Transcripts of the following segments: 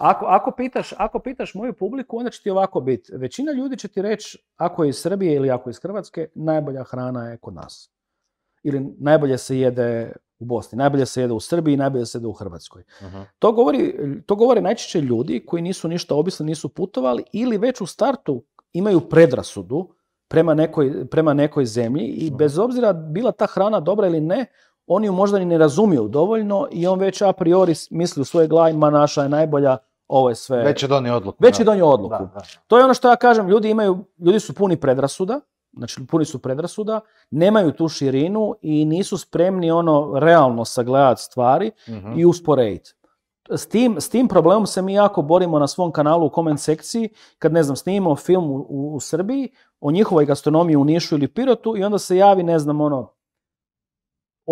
Ako, ako, pitaš, ako pitaš moju publiku, onda će ti ovako biti. Većina ljudi će ti reći, ako je iz Srbije ili ako je iz Hrvatske, najbolja hrana je kod nas. Ili najbolje se jede u Bosni, najbolje se jede u Srbiji, najbolje se jede u Hrvatskoj. To, govori, to govore najčešće ljudi koji nisu ništa obisli, nisu putovali ili već u startu imaju predrasudu prema nekoj, prema nekoj zemlji i bez obzira bila ta hrana dobra ili ne, oni ju možda ni ne razumiju dovoljno i on već a priori misli u svoje glavi, naša je najbolja, ovo je sve... Već je donio odluku. Već je donio odluku. To je ono što ja kažem, ljudi, imaju, ljudi su puni predrasuda, znači puni su predrasuda, nemaju tu širinu i nisu spremni ono realno sagledati stvari mhm. i usporediti. S tim, s tim problemom se mi jako borimo na svom kanalu u koment sekciji, kad ne znam, snimimo film u, u Srbiji, o njihovoj gastronomiji u Nišu ili Pirotu i onda se javi, ne znam, ono,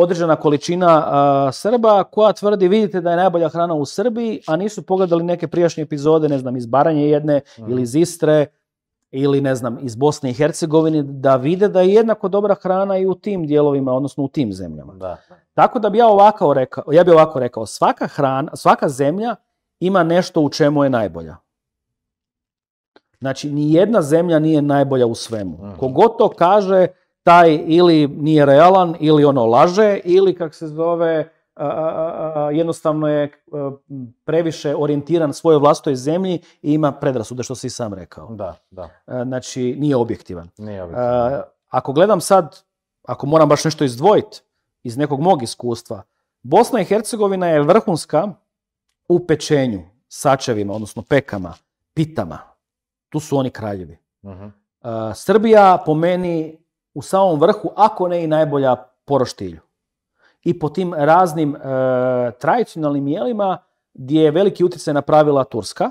određena količina Srba koja tvrdi vidite da je najbolja hrana u Srbiji, a nisu pogledali neke prijašnje epizode, ne znam, iz Baranje jedne mhm. ili iz Istre ili ne znam, iz Bosne i Hercegovine, da vide da je jednako dobra hrana i u tim dijelovima, odnosno u tim zemljama. Tako da bi ja ovako rekao, rekao, svaka hrana, svaka zemlja ima nešto u čemu je najbolja. Znači, ni jedna zemlja nije najbolja u svemu. Mm. to kaže, taj ili nije realan, ili ono laže, ili kak se zove, jednostavno je e, previše orijentiran svojoj vlastoj zemlji i ima predrasude, što si i sam rekao. Da, da. E, znači, nije objektivan. Nije e, objektivan. Ako gledam sad, ako moram baš nešto izdvojiti iz nekog mog iskustva, Bosna i Hercegovina je vrhunska u pečenju, sačevima, odnosno pekama, pitama. Tu su oni kraljevi. Mhm. Srbija po meni u samom vrhu, ako ne i najbolja po roštilju. I po tim raznim e, tradicionalnim jelima gdje je veliki utjecaj napravila Turska,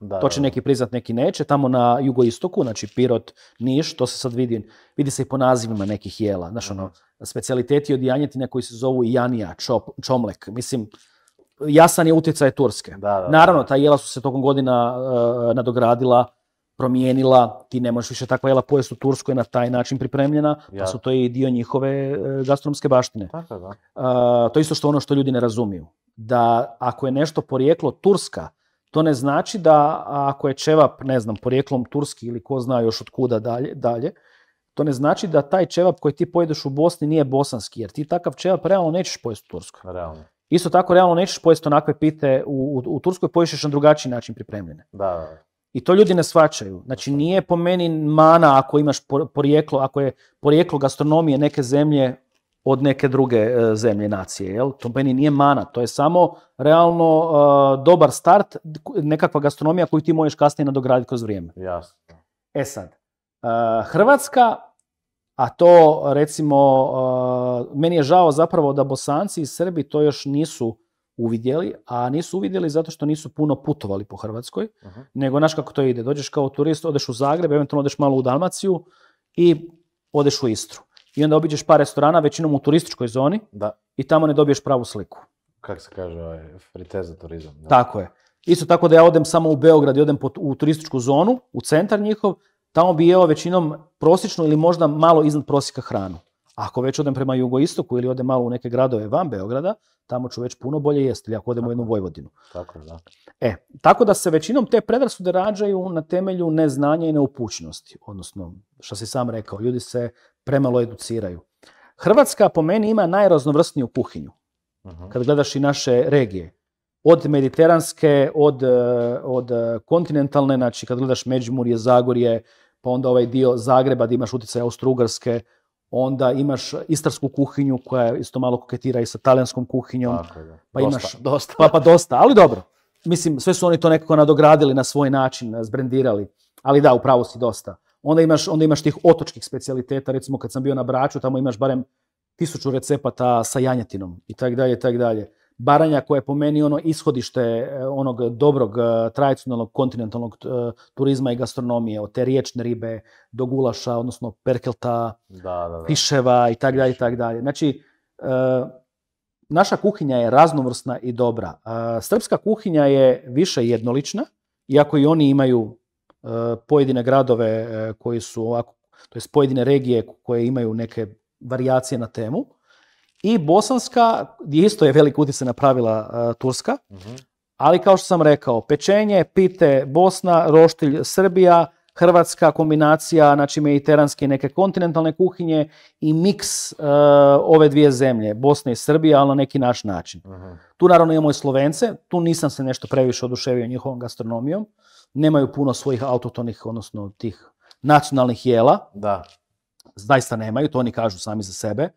da, to će neki priznat, neki neće, tamo na jugoistoku, znači Pirot, Niš, to se sad vidi, vidi se i po nazivima nekih jela, znaš mhm. ono, specialiteti od janjetina koji se zovu janija, čop, čomlek, mislim, jasan je utjecaj Turske. Naravno, ta jela su se tokom godina e, e, nadogradila, promijenila, ti ne možeš više takva jela pojest u Turskoj na taj način pripremljena, pa su to i dio njihove e, gastronomske baštine. to je isto što ono što ljudi ne razumiju. Da ako je nešto porijeklo Turska, to ne znači da ako je čevap, ne znam, porijeklom Turski ili ko zna još od kuda dalje, to ne znači da taj čevap koji ti pojedeš u Bosni nije bosanski, jer ti takav čevap realno nećeš pojesti u Turskoj. Realno. Isto tako realno nećeš pojesti onakve pite u, u, Turskoj, pojišeš na drugačiji način pripremljene. da. I to ljudi ne svačaju. Znači nije po meni mana ako imaš porijeklo, ako je porijeklo gastronomije neke zemlje od neke druge e, zemlje nacije. Jel? To meni nije mana, to je samo realno e, dobar start, nekakva gastronomija koju ti možeš kasnije nadograditi kroz vrijeme. E sad, e, Hrvatska, a to recimo, meni je žao zapravo da Bosanci i Srbi to još nisu uvidjeli, a nisu uvidjeli zato što nisu puno putovali po Hrvatskoj, nego znaš kako to ide. Dođeš kao turist, odeš u Zagreb, eventualno odeš malo u Dalmaciju i odeš u Istru. I onda obiđeš par restorana, većinom u turističkoj zoni da. i tamo ne dobiješ pravu sliku. Kako se kaže, ovaj, friter za turizam. Tako je. Isto tako da ja odem samo u Beograd i odem u turističku zonu, u centar njihov, tamo bi jeo većinom prosječnu ili možda malo iznad prosjeka hranu. Ako već odem prema jugoistoku ili odem malo u neke gradove van Beograda, tamo ću već puno bolje jesti ili ako odem u jednu Vojvodinu. Tako, da. E, tako da se većinom te predrasude rađaju na temelju neznanja i neupućnosti. Odnosno, što si sam rekao, ljudi se premalo educiraju. Hrvatska po meni ima najraznovrsniju kuhinju. Mhm. Kad gledaš i naše regije. Od mediteranske, od, eh, od eh, kontinentalne, znači kad gledaš Međimurje, Zagorje, pa onda ovaj dio Zagreba gdje imaš utjecaj austro onda imaš istarsku kuhinju koja isto malo koketira i sa talijanskom kuhinjom, pa imaš dosta, pa, pa, dosta, ali dobro. Mislim, sve su oni to nekako nadogradili na svoj način, zbrendirali, ali da, upravo si dosta. Onda imaš, onda imaš tih otočkih specijaliteta, recimo kad sam bio na Braču, tamo imaš barem tisuću recepata sa janjetinom i tak dalje, i dalje. Baranja koja je po meni ono ishodište e, onog dobrog e, tradicionalnog kontinentalnog e, turizma i gastronomije, od te riječne ribe do gulaša, odnosno perkelta, piševa i tak dalje i dalje. Znači, naša kuhinja je raznovrsna i dobra. Srpska kuhinja je više jednolična, iako i oni imaju pojedine gradove koji su ovako, to jest pojedine regije koje imaju neke varijacije na temu. I Bosanska, isto je velik utjecaj napravila e, Turska, ali kao što sam rekao, pečenje, pite, Bosna, roštilj, Srbija, Hrvatska kombinacija, znači mediteranske i neke kontinentalne kuhinje i miks e, ove dvije zemlje, Bosna i Srbija, ali na neki naš način. Tu naravno imamo i Slovence, tu nisam se nešto previše oduševio njihovom gastronomijom, nemaju puno svojih autotonih, odnosno tih nacionalnih jela. Da. Zaista nemaju, to oni kažu sami za sebe.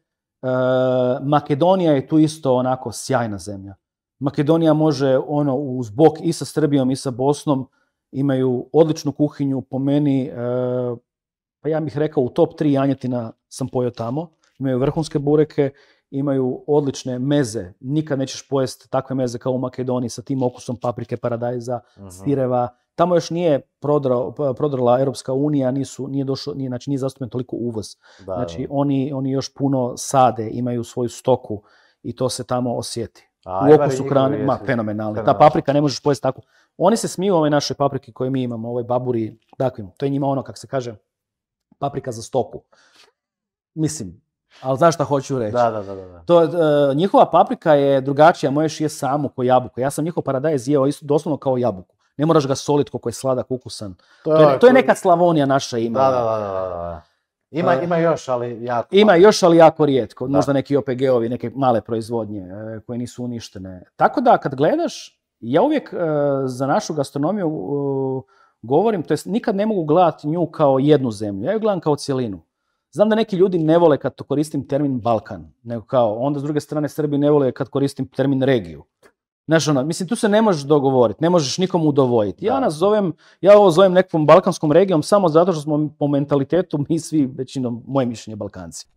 Eh, Makedonija je tu isto onako sjajna zemlja. Makedonija može ono uz bok i sa Srbijom i sa Bosnom imaju odličnu kuhinju po meni eh, pa ja bih rekao u top 3 janjetina sam pojeo tamo. Imaju vrhunske bureke, imaju odlične meze. Nikad nećeš pojesti takve meze kao u Makedoniji sa tim okusom paprike, paradajza, uh sireva, Tamo još nije prodrala Europska unija, nisu, nije, nije, znači, nije zastupen toliko uvoz. znači, oni, oni još puno sade, imaju svoju stoku i to se tamo osjeti. A, u okusu hrane, ma, fenomenalni. Ta paprika ne možeš pojesti tako. Oni se smiju ove naše paprike koje mi imamo, ovoj baburi, dakle, to je njima ono, kako se kaže, paprika za stoku. Mislim, ali znaš šta hoću reći? Da, da, da. E, njihova paprika je drugačija, moješ je samo, ko jabuku. Ja sam njihov paradajz jeo doslovno kao jabuku. Ne moraš ga solit koliko je sladak, ukusan. To je, to je, neka Slavonija naša ima. Da, da, da, ima, pa- ima, još, ali jako... Ima još, ali jako rijetko. Možda neki OPG-ovi, neke male proizvodnje e, koje nisu uništene. Tako da, kad gledaš, ja uvijek e, za našu gastronomiju govorim, to nikad ne mogu gledati nju kao jednu zemlju. Ja ju gledam kao cjelinu. Znam da neki ljudi ne vole kad koristim termin Balkan, nego kao onda s druge strane Srbi ne vole kad koristim termin regiju. Znaš, ono, mislim, tu se ne možeš dogovoriti, ne možeš nikomu udovoljiti. Ja nas zovem, ja ovo zovem nekom balkanskom regijom samo zato što smo po mentalitetu mi svi, većinom, moje mišljenje, Balkanci.